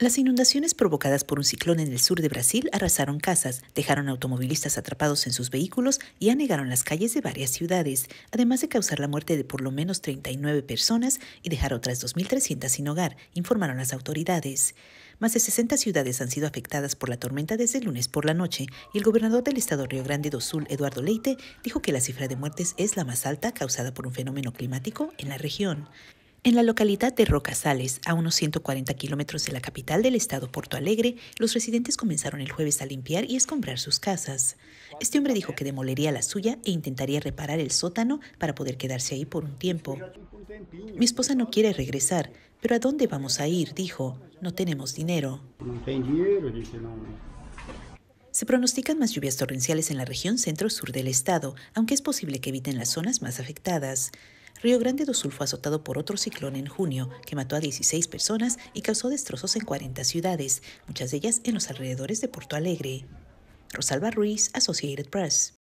Las inundaciones provocadas por un ciclón en el sur de Brasil arrasaron casas, dejaron automovilistas atrapados en sus vehículos y anegaron las calles de varias ciudades, además de causar la muerte de por lo menos 39 personas y dejar otras 2.300 sin hogar, informaron las autoridades. Más de 60 ciudades han sido afectadas por la tormenta desde el lunes por la noche y el gobernador del estado Río Grande do Sul, Eduardo Leite, dijo que la cifra de muertes es la más alta causada por un fenómeno climático en la región. En la localidad de Rocasales, a unos 140 kilómetros de la capital del estado Porto Alegre, los residentes comenzaron el jueves a limpiar y escombrar sus casas. Este hombre dijo que demolería la suya e intentaría reparar el sótano para poder quedarse ahí por un tiempo. Mi esposa no quiere regresar, pero ¿a dónde vamos a ir? dijo. No tenemos dinero. Se pronostican más lluvias torrenciales en la región centro-sur del estado, aunque es posible que eviten las zonas más afectadas. Río Grande do Sul fue azotado por otro ciclón en junio, que mató a 16 personas y causó destrozos en 40 ciudades, muchas de ellas en los alrededores de Porto Alegre. Rosalba Ruiz, Associated Press.